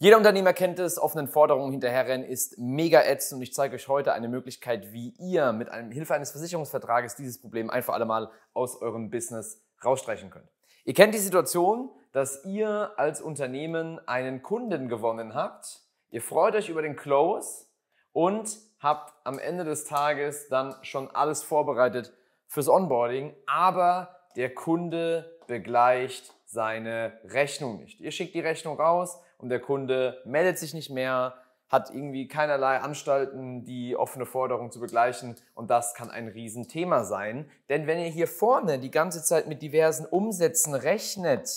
Jeder Unternehmer kennt es, offenen Forderungen hinterherrennen ist mega ätzend und ich zeige euch heute eine Möglichkeit, wie ihr mit einem Hilfe eines Versicherungsvertrages dieses Problem ein für alle Mal aus eurem Business rausstreichen könnt. Ihr kennt die Situation, dass ihr als Unternehmen einen Kunden gewonnen habt, ihr freut euch über den Close und habt am Ende des Tages dann schon alles vorbereitet fürs Onboarding, aber der Kunde begleicht seine Rechnung nicht. Ihr schickt die Rechnung raus und der Kunde meldet sich nicht mehr, hat irgendwie keinerlei Anstalten, die offene Forderung zu begleichen und das kann ein Riesenthema sein. Denn wenn ihr hier vorne die ganze Zeit mit diversen Umsätzen rechnet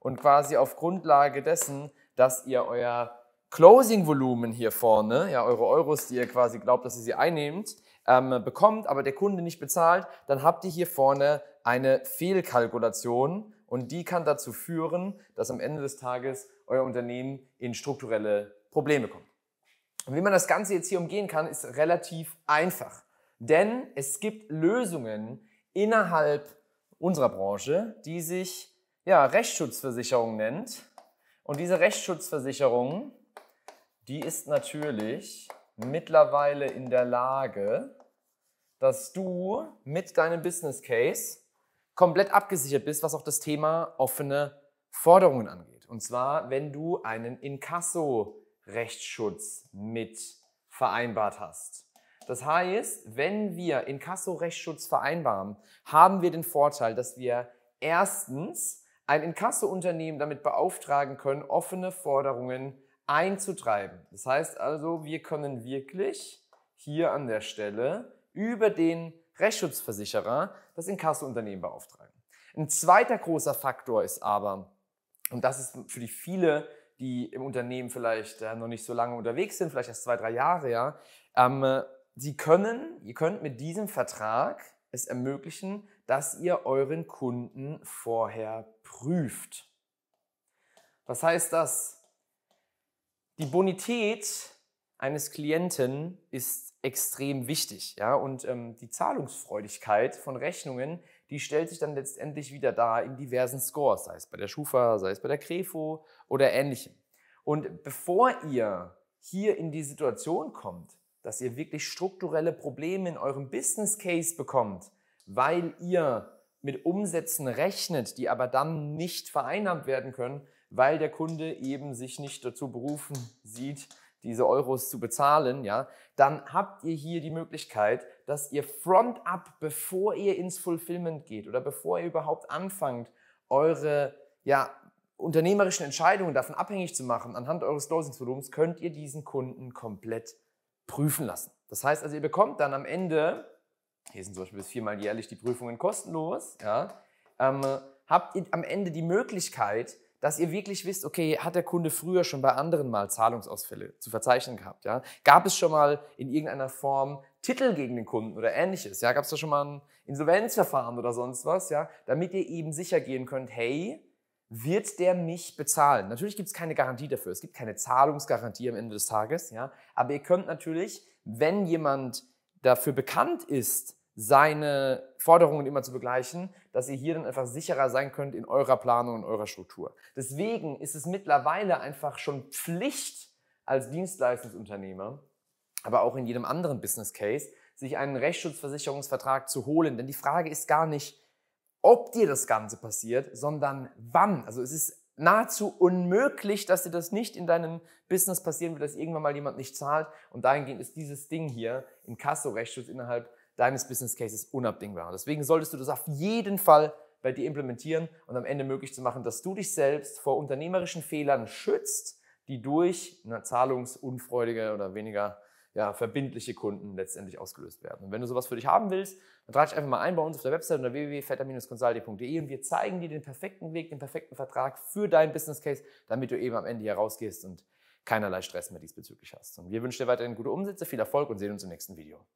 und quasi auf Grundlage dessen, dass ihr euer Closing-Volumen hier vorne, ja, eure Euros, die ihr quasi glaubt, dass ihr sie einnehmt, ähm, bekommt, aber der Kunde nicht bezahlt, dann habt ihr hier vorne eine Fehlkalkulation und die kann dazu führen, dass am Ende des Tages euer Unternehmen in strukturelle Probleme kommt. Und wie man das Ganze jetzt hier umgehen kann, ist relativ einfach. Denn es gibt Lösungen innerhalb unserer Branche, die sich ja, Rechtsschutzversicherung nennt. Und diese Rechtsschutzversicherung, die ist natürlich mittlerweile in der Lage, dass du mit deinem Business Case komplett abgesichert bist, was auch das Thema offene Forderungen angeht. Und zwar, wenn du einen Inkasso-Rechtsschutz mit vereinbart hast. Das heißt, wenn wir Inkasso-Rechtsschutz vereinbaren, haben wir den Vorteil, dass wir erstens ein Inkasso-Unternehmen damit beauftragen können, offene Forderungen einzutreiben. Das heißt also, wir können wirklich hier an der Stelle über den Rechtsschutzversicherer das Inkassounternehmen beauftragen. Ein zweiter großer Faktor ist aber, und das ist für die viele, die im Unternehmen vielleicht äh, noch nicht so lange unterwegs sind, vielleicht erst zwei, drei Jahre, ja, ähm, sie können, ihr könnt mit diesem Vertrag es ermöglichen, dass ihr euren Kunden vorher prüft. Was heißt das? Die Bonität eines Klienten ist extrem wichtig. Ja? Und ähm, die Zahlungsfreudigkeit von Rechnungen, die stellt sich dann letztendlich wieder dar in diversen Scores, sei es bei der Schufa, sei es bei der Krefo oder ähnlichem. Und bevor ihr hier in die Situation kommt, dass ihr wirklich strukturelle Probleme in eurem Business Case bekommt, weil ihr mit Umsätzen rechnet, die aber dann nicht vereinnahmt werden können, weil der Kunde eben sich nicht dazu berufen sieht, diese Euros zu bezahlen, ja, dann habt ihr hier die Möglichkeit, dass ihr front up, bevor ihr ins Fulfillment geht oder bevor ihr überhaupt anfangt, eure ja, unternehmerischen Entscheidungen davon abhängig zu machen, anhand eures Closingsvolumens, könnt ihr diesen Kunden komplett prüfen lassen. Das heißt also, ihr bekommt dann am Ende, hier sind zum Beispiel bis viermal jährlich die Prüfungen kostenlos, ja, ähm, habt ihr am Ende die Möglichkeit, dass ihr wirklich wisst, okay, hat der Kunde früher schon bei anderen mal Zahlungsausfälle zu verzeichnen gehabt? Ja? Gab es schon mal in irgendeiner Form Titel gegen den Kunden oder ähnliches? Ja? Gab es da schon mal ein Insolvenzverfahren oder sonst was? Ja? Damit ihr eben sicher gehen könnt, hey, wird der mich bezahlen? Natürlich gibt es keine Garantie dafür. Es gibt keine Zahlungsgarantie am Ende des Tages. Ja? Aber ihr könnt natürlich, wenn jemand dafür bekannt ist, seine Forderungen immer zu begleichen, dass ihr hier dann einfach sicherer sein könnt in eurer Planung und eurer Struktur. Deswegen ist es mittlerweile einfach schon Pflicht als Dienstleistungsunternehmer, aber auch in jedem anderen Business Case, sich einen Rechtsschutzversicherungsvertrag zu holen. Denn die Frage ist gar nicht, ob dir das Ganze passiert, sondern wann. Also es ist nahezu unmöglich, dass dir das nicht in deinem Business passieren wird, dass irgendwann mal jemand nicht zahlt. Und dahingehend ist dieses Ding hier, Inkasso-Rechtsschutz innerhalb deines Business Cases unabdingbar. deswegen solltest du das auf jeden Fall bei dir implementieren und am Ende möglich zu machen, dass du dich selbst vor unternehmerischen Fehlern schützt, die durch eine zahlungsunfreudige oder weniger ja, verbindliche Kunden letztendlich ausgelöst werden. Und wenn du sowas für dich haben willst, dann trage dich einfach mal ein bei uns auf der Website unter wwwfetter consultingde und wir zeigen dir den perfekten Weg, den perfekten Vertrag für deinen Business Case, damit du eben am Ende hier rausgehst und keinerlei Stress mehr diesbezüglich hast. Und wir wünschen dir weiterhin gute Umsätze, viel Erfolg und sehen uns im nächsten Video.